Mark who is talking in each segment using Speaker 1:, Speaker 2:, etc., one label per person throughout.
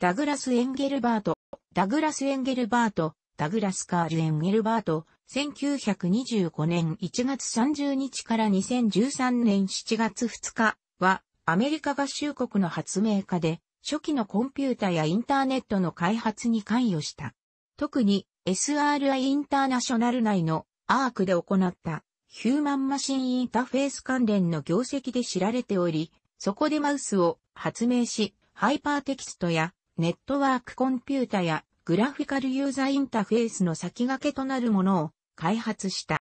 Speaker 1: ダグラス・エンゲルバート、ダグラス・エンゲルバート、ダグラス・カール・エンゲルバート、1925年1月30日から2013年7月2日は、アメリカ合衆国の発明家で、初期のコンピュータやインターネットの開発に関与した。特に SRI インターナショナル内のアークで行ったヒューマンマシンインターフェース関連の業績で知られており、そこでマウスを発明し、ハイパーテキストやネットワークコンピュータやグラフィカルユーザーインターフェースの先駆けとなるものを開発した。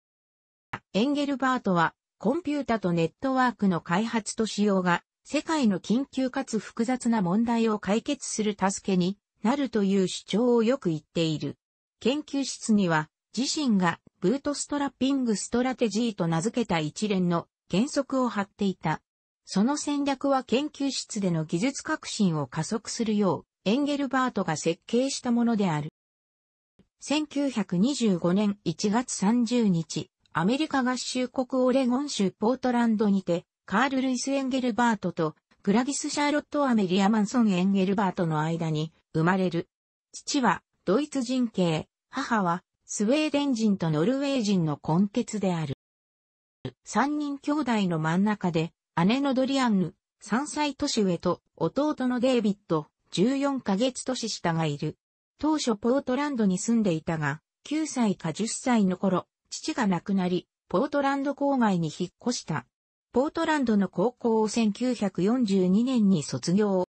Speaker 1: エンゲルバートは、コンピュータとネットワークの開発と使用が、世界の緊急かつ複雑な問題を解決する助けになるという主張をよく言っている。研究室には、自身がブートストラッピングストラテジーと名付けた一連の原則を張っていた。その戦略は研究室での技術革新を加速するよう、エンゲルバートが設計したものである。1925年1月30日、アメリカ合衆国オレゴン州ポートランドにて、カール・ルイス・エンゲルバートとグラギス・シャーロット・アメリア・マンソン・エンゲルバートの間に生まれる。父はドイツ人系、母はスウェーデン人とノルウェー人の根血である。三人兄弟の真ん中で、姉のドリアンヌ、3歳年上と弟のデイビッド、14ヶ月年下がいる。当初ポートランドに住んでいたが、9歳か10歳の頃、父が亡くなり、ポートランド郊外に引っ越した。ポートランドの高校を1942年に卒業。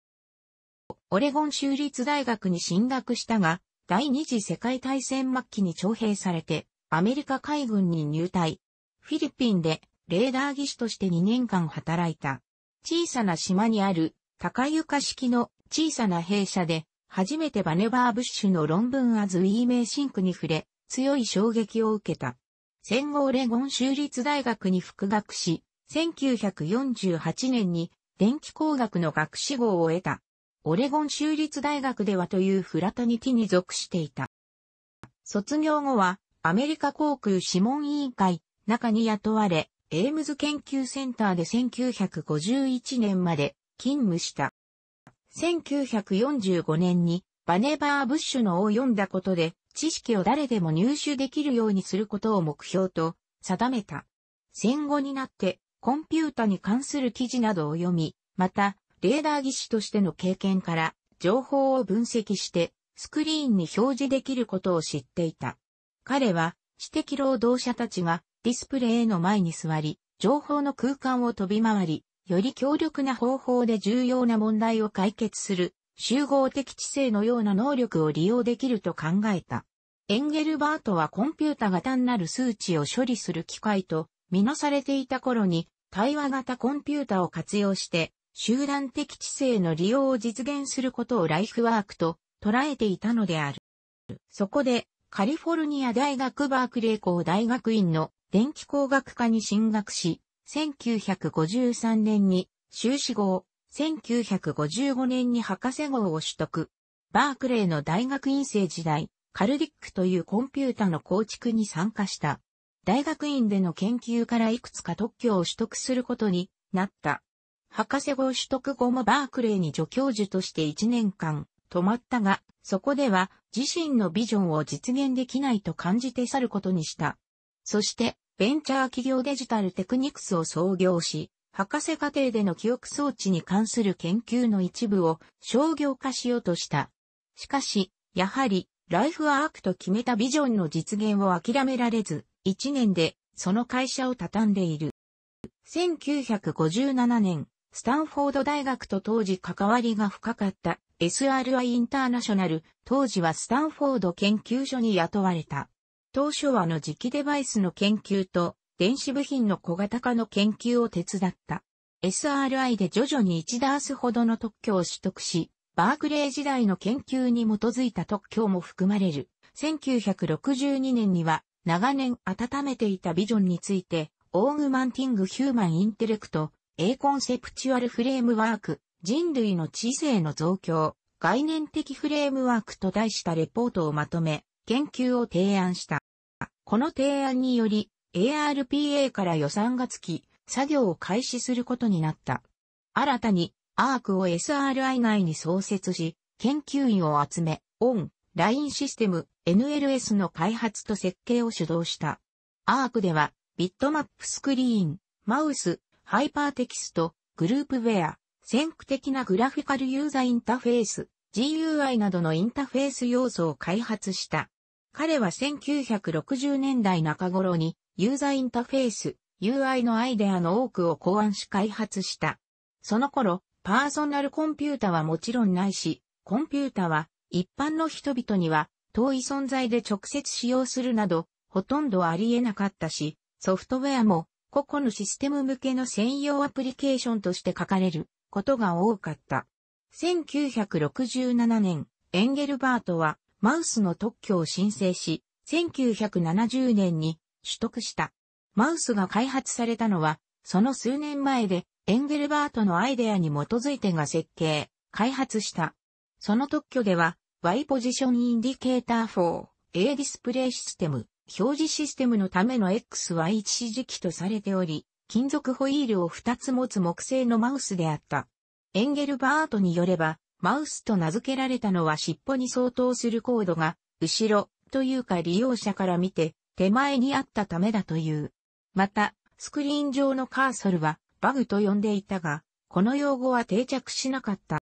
Speaker 1: オレゴン州立大学に進学したが、第二次世界大戦末期に徴兵されて、アメリカ海軍に入隊。フィリピンでレーダー技師として2年間働いた。小さな島にある高床式の小さな弊社で、初めてバネバー・ブッシュの論文アズ・ウィーメイシンクに触れ、強い衝撃を受けた。戦後オレゴン州立大学に復学し、1948年に電気工学の学士号を得た。オレゴン州立大学ではというフラタニティに属していた。卒業後はアメリカ航空諮問委員会中に雇われ、エイムズ研究センターで1951年まで勤務した。1945年にバネバー・ブッシュのを読んだことで、知識を誰でも入手できるようにすることを目標と定めた。戦後になってコンピュータに関する記事などを読み、また、レーダー技師としての経験から情報を分析してスクリーンに表示できることを知っていた。彼は知的労働者たちがディスプレイの前に座り、情報の空間を飛び回り、より強力な方法で重要な問題を解決する集合的知性のような能力を利用できると考えた。エンゲルバートはコンピュータが単なる数値を処理する機械とみなされていた頃に対話型コンピュータを活用して集団的知性の利用を実現することをライフワークと捉えていたのである。そこでカリフォルニア大学バークレー校大学院の電気工学科に進学し、1953年に修士号、1955年に博士号を取得。バークレーの大学院生時代、カルディックというコンピュータの構築に参加した。大学院での研究からいくつか特許を取得することになった。博士号取得後もバークレーに助教授として1年間止まったが、そこでは自身のビジョンを実現できないと感じて去ることにした。そしてベンチャー企業デジタルテクニクスを創業し、博士課程での記憶装置に関する研究の一部を商業化しようとした。しかし、やはり、ライフワークと決めたビジョンの実現を諦められず、1年で、その会社を畳んでいる。1957年、スタンフォード大学と当時関わりが深かった SRI インターナショナル、当時はスタンフォード研究所に雇われた。当初はの磁気デバイスの研究と電子部品の小型化の研究を手伝った。SRI で徐々に1ダースほどの特許を取得し、バークレー時代の研究に基づいた特許も含まれる。1962年には長年温めていたビジョンについて、オーグマンティング・ヒューマン・インテレクト、A コンセプチュアル・フレームワーク、人類の知性の増強、概念的フレームワークと題したレポートをまとめ、研究を提案した。この提案により、ARPA から予算がつき、作業を開始することになった。新たに、アークを SRI 内に創設し、研究員を集め、オン、ラインシステム、NLS の開発と設計を主導した。アークでは、ビットマップスクリーン、マウス、ハイパーテキスト、グループウェア、先駆的なグラフィカルユーザインターフェース、GUI などのインターフェース要素を開発した。彼は1960年代中頃にユーザーインターフェース UI のアイデアの多くを考案し開発した。その頃、パーソナルコンピュータはもちろんないし、コンピュータは一般の人々には遠い存在で直接使用するなど、ほとんどありえなかったし、ソフトウェアも個々のシステム向けの専用アプリケーションとして書かれることが多かった。1967年、エンゲルバートはマウスの特許を申請し、1970年に取得した。マウスが開発されたのは、その数年前で、エンゲルバートのアイデアに基づいてが設計、開発した。その特許では、Y ポジションインディケーター4、A ディスプレイシステム、表示システムのための XY 一時期とされており、金属ホイールを2つ持つ木製のマウスであった。エンゲルバートによれば、マウスと名付けられたのは尻尾に相当するコードが、後ろ、というか利用者から見て、手前にあったためだという。また、スクリーン上のカーソルは、バグと呼んでいたが、この用語は定着しなかった。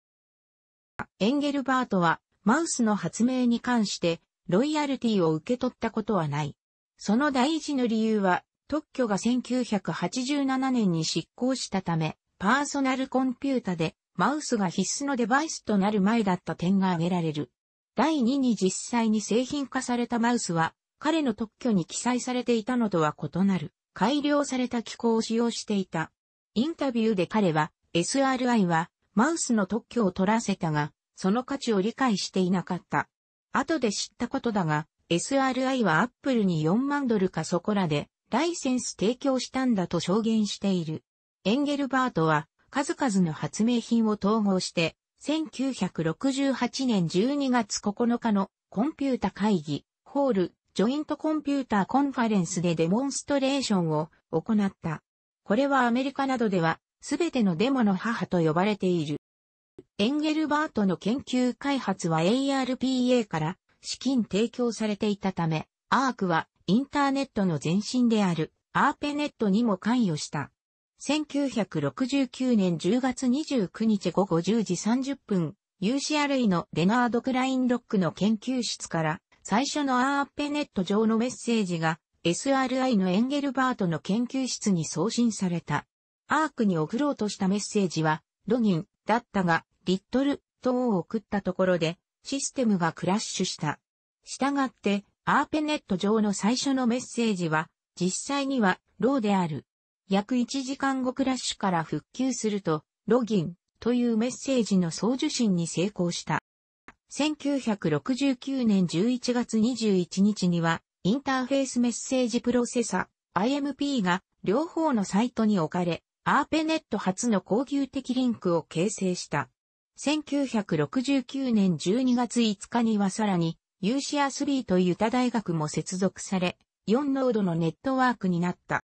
Speaker 1: エンゲルバートは、マウスの発明に関して、ロイヤルティを受け取ったことはない。その第一の理由は、特許が1987年に執行したため、パーソナルコンピュータでマウスが必須のデバイスとなる前だった点が挙げられる。第2に実際に製品化されたマウスは、彼の特許に記載されていたのとは異なる、改良された機構を使用していた。インタビューで彼は、SRI は、マウスの特許を取らせたが、その価値を理解していなかった。後で知ったことだが、SRI はアップルに4万ドルかそこらで、ライセンス提供したんだと証言している。エンゲルバートは、数々の発明品を統合して、1968年12月9日のコンピュータ会議、ホール、ジョイントコンピュータコンファレンスでデモンストレーションを行った。これはアメリカなどでは、すべてのデモの母と呼ばれている。エンゲルバートの研究開発は ARPA から資金提供されていたため、アークはインターネットの前身であるアーペネットにも関与した。1969年10月29日午後10時30分、u c r a のデナード・クラインロックの研究室から最初のアーペネット上のメッセージが SRI のエンゲルバートの研究室に送信された。アークに送ろうとしたメッセージはロギンだったがリットル等を送ったところでシステムがクラッシュした。したがってアーペネット上の最初のメッセージは実際にはローである。約1時間後クラッシュから復旧すると、ロギンというメッセージの送受信に成功した。1969年11月21日には、インターフェースメッセージプロセサ、IMP が両方のサイトに置かれ、アーペネット初の工牛的リンクを形成した。1969年12月5日にはさらに UCS3 とユタ大学も接続され、4ノードのネットワークになった。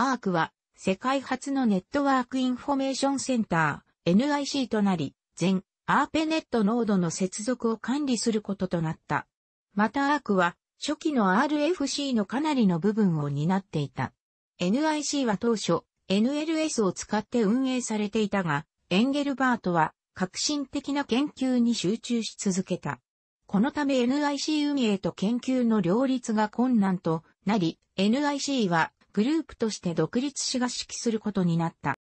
Speaker 1: アークは世界初のネットワークインフォメーションセンター NIC となり、全アーペネットノードの接続を管理することとなった。またアークは初期の RFC のかなりの部分を担っていた。NIC は当初 NLS を使って運営されていたが、エンゲルバートは革新的な研究に集中し続けた。このため NIC 運営と研究の両立が困難となり、NIC はグループとして独立しが指揮することになった。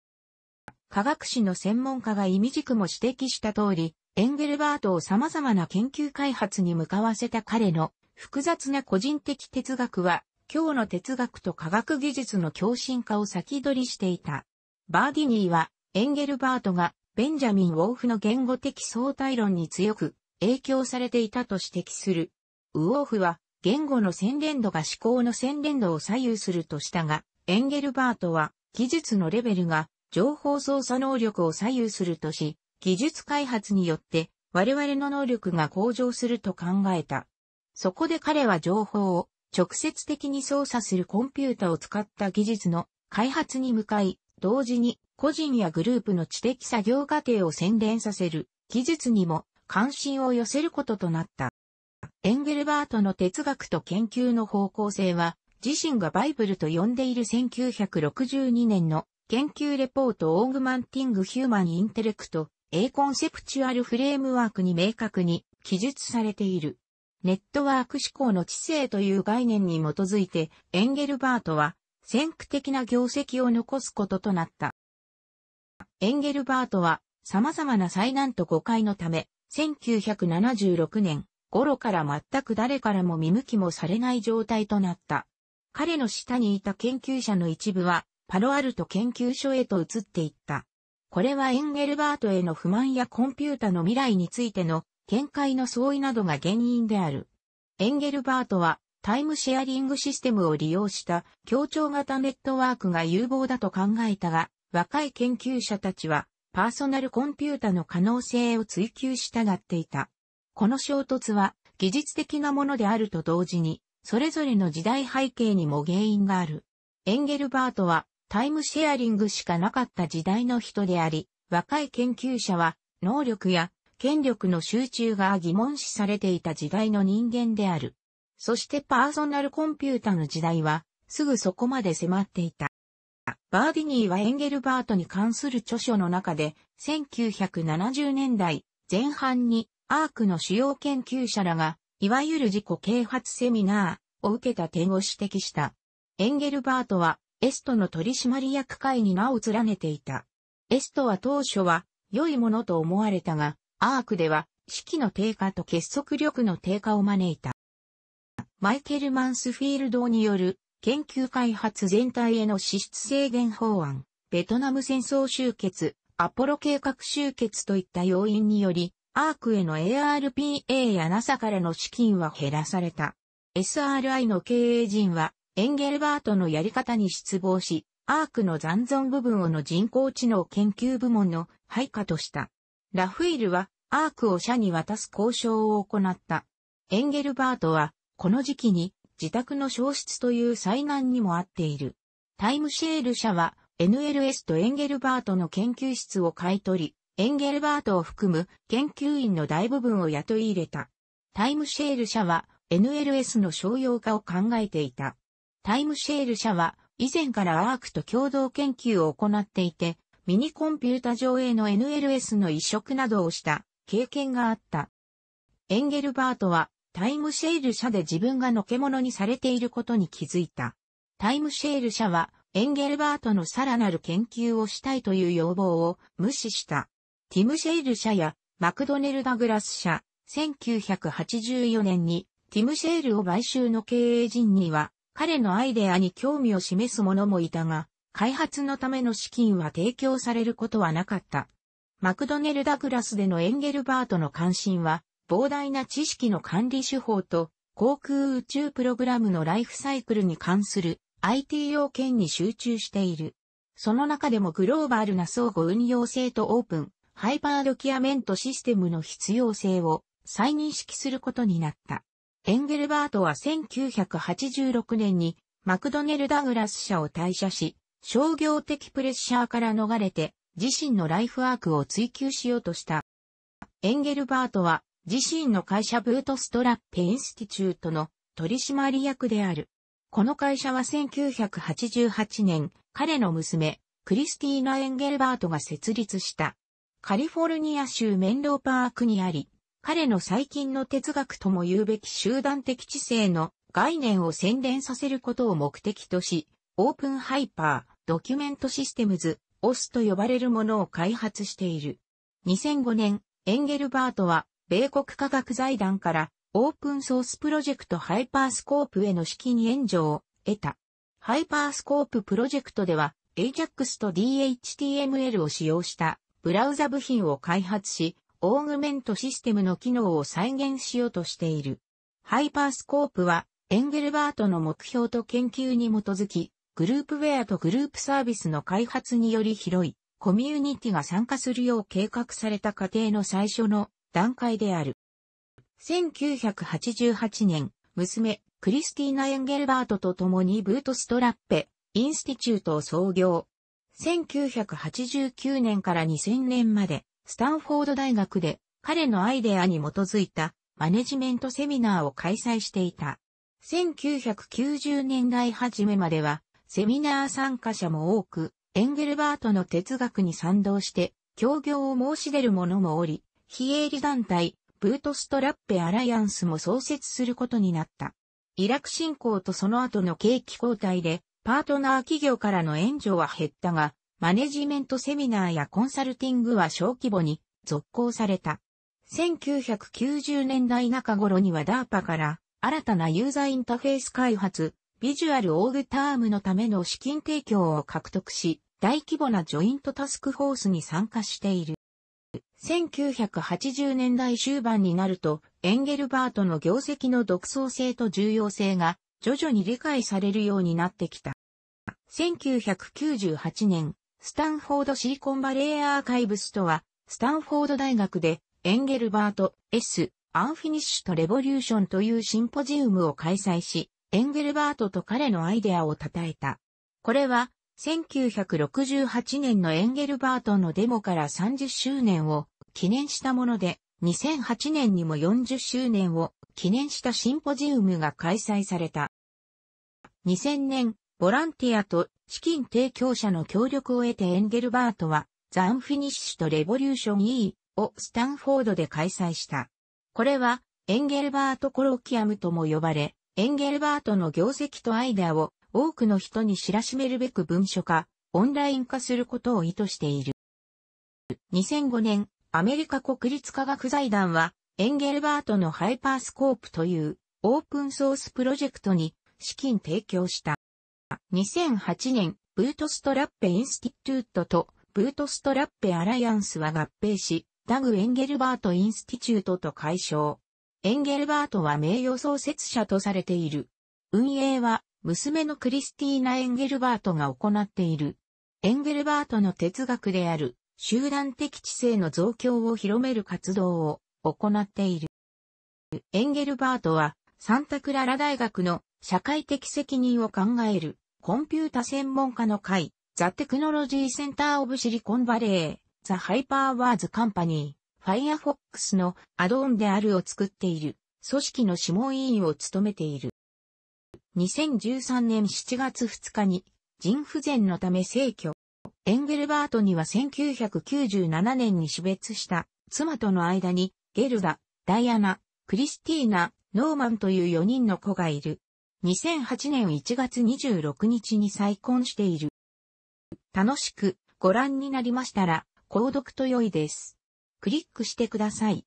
Speaker 1: 科学史の専門家が意味軸も指摘した通り、エンゲルバートを様々な研究開発に向かわせた彼の複雑な個人的哲学は、今日の哲学と科学技術の共振化を先取りしていた。バーディニーは、エンゲルバートがベンジャミン・ウォーフの言語的相対論に強く影響されていたと指摘する。ウォーフは言語の洗練度が思考の洗練度を左右するとしたが、エンゲルバートは、技術のレベルが情報操作能力を左右するとし、技術開発によって我々の能力が向上すると考えた。そこで彼は情報を直接的に操作するコンピュータを使った技術の開発に向かい、同時に個人やグループの知的作業過程を洗練させる技術にも関心を寄せることとなった。エンゲルバートの哲学と研究の方向性は、自身がバイブルと呼んでいる1962年の研究レポートオーグマンティングヒューマンインテレクト、A コンセプチュアルフレームワークに明確に記述されている。ネットワーク思考の知性という概念に基づいて、エンゲルバートは、先駆的な業績を残すこととなった。エンゲルバートは、様々な災難と誤解のため、1976年、頃から全く誰からも見向きもされない状態となった。彼の下にいた研究者の一部は、パロアルト研究所へと移っていった。これはエンゲルバートへの不満やコンピュータの未来についての見解の相違などが原因である。エンゲルバートはタイムシェアリングシステムを利用した協調型ネットワークが有望だと考えたが、若い研究者たちはパーソナルコンピュータの可能性を追求したがっていた。この衝突は技術的なものであると同時に、それぞれの時代背景にも原因がある。エンゲルバートはタイムシェアリングしかなかった時代の人であり、若い研究者は能力や権力の集中が疑問視されていた時代の人間である。そしてパーソナルコンピュータの時代はすぐそこまで迫っていた。バーディニーはエンゲルバートに関する著書の中で1970年代前半にアークの主要研究者らが、いわゆる自己啓発セミナーを受けた点を指摘した。エンゲルバートは、エストの取締役会に名を連ねていた。エストは当初は、良いものと思われたが、アークでは、士気の低下と結束力の低下を招いた。マイケル・マンスフィールドによる研究開発全体への支出制限法案、ベトナム戦争終結、アポロ計画終結といった要因により、アークへの ARPA や NASA からの資金は減らされた。SRI の経営陣は、エンゲルバートのやり方に失望し、アークの残存部分をの人工知能研究部門の配下とした。ラフィールは、アークを社に渡す交渉を行った。エンゲルバートは、この時期に自宅の消失という災難にもあっている。タイムシェール社は NLS とエンゲルバートの研究室を買い取り、エンゲルバートを含む研究員の大部分を雇い入れた。タイムシェール社は NLS の商用化を考えていた。タイムシェール社は以前からアークと共同研究を行っていて、ミニコンピュータ上への NLS の移植などをした経験があった。エンゲルバートはタイムシェール社で自分がのけものにされていることに気づいた。タイムシェール社はエンゲルバートのさらなる研究をしたいという要望を無視した。ティム・シェイル社やマクドネル・ダグラス社、1984年にティム・シェールを買収の経営陣には彼のアイデアに興味を示す者もいたが、開発のための資金は提供されることはなかった。マクドネル・ダグラスでのエンゲルバートの関心は、膨大な知識の管理手法と、航空宇宙プログラムのライフサイクルに関する IT 要件に集中している。その中でもグローバルな相互運用性とオープン、ハイパードキュアメントシステムの必要性を再認識することになった。エンゲルバートは1986年にマクドネル・ダグラス社を退社し、商業的プレッシャーから逃れて自身のライフワークを追求しようとした。エンゲルバートは自身の会社ブートストラップ・インスティチュートの取締役である。この会社は1988年、彼の娘、クリスティーナ・エンゲルバートが設立した。カリフォルニア州メンローパークにあり、彼の最近の哲学とも言うべき集団的知性の概念を宣伝させることを目的とし、オープンハイパー、ドキュメントシステムズ、オスと呼ばれるものを開発している。2005年、エンゲルバートは、米国科学財団からオープンソースプロジェクトハイパースコープへの資金援助を得た。ハイパースコーププロジェクトでは AJAX と DHTML を使用したブラウザ部品を開発し、オーグメントシステムの機能を再現しようとしている。ハイパースコープは、エンゲルバートの目標と研究に基づき、グループウェアとグループサービスの開発により広い、コミュニティが参加するよう計画された過程の最初の段階である。1988年、娘、クリスティーナ・エンゲルバートと共にブートストラッペ、インスティチュートを創業、1989年から2000年まで、スタンフォード大学で彼のアイデアに基づいたマネジメントセミナーを開催していた。1990年代初めまでは、セミナー参加者も多く、エンゲルバートの哲学に賛同して、協業を申し出る者もおり、非営利団体、ブートストラッペアライアンスも創設することになった。イラク侵攻とその後の景気交代で、パートナー企業からの援助は減ったが、マネジメントセミナーやコンサルティングは小規模に続行された。1990年代中頃には DARPA から新たなユーザーインタフェース開発、ビジュアルオーグタームのための資金提供を獲得し、大規模なジョイントタスクフォースに参加している。1980年代終盤になると、エンゲルバートの業績の独創性と重要性が徐々に理解されるようになってきた。1998年、スタンフォードシリコンバレーアーカイブスとは、スタンフォード大学でエンゲルバート、S、アンフィニッシュとレボリューションというシンポジウムを開催し、エンゲルバートと彼のアイデアを称えた。これは、1968年のエンゲルバートのデモから30周年を記念したもので、2008年にも40周年を記念したシンポジウムが開催された。2000年、ボランティアと資金提供者の協力を得てエンゲルバートは、ザ・アンフィニッシュとレボリューション E をスタンフォードで開催した。これは、エンゲルバートコロキアムとも呼ばれ、エンゲルバートの業績とアイデアを多くの人に知らしめるべく文書化、オンライン化することを意図している。2005年、アメリカ国立科学財団は、エンゲルバートのハイパースコープというオープンソースプロジェクトに資金提供した。2008年、ブートストラッペインスティトュートとブートストラッペアライアンスは合併し、ダグ・エンゲルバート・インスティチュートと解消。エンゲルバートは名誉創設者とされている。運営は娘のクリスティーナ・エンゲルバートが行っている。エンゲルバートの哲学である集団的知性の増強を広める活動を行っている。エンゲルバートは、サンタクララ大学の社会的責任を考えるコンピュータ専門家の会、ザ・テクノロジー・センター・オブ・シリコン・バレー、ザ・ハイパー・ワーズ・カンパニー、Firefox のアドオンであるを作っている、組織の諮問委員を務めている。2013年7月2日に、腎不全のため逝去。エンゲルバートには1997年に死別した妻との間にゲルダ、ダイアナ、クリスティーナ、ノーマンという4人の子がいる。2008年1月26日に再婚している。楽しくご覧になりましたら、購読と良いです。クリックしてください。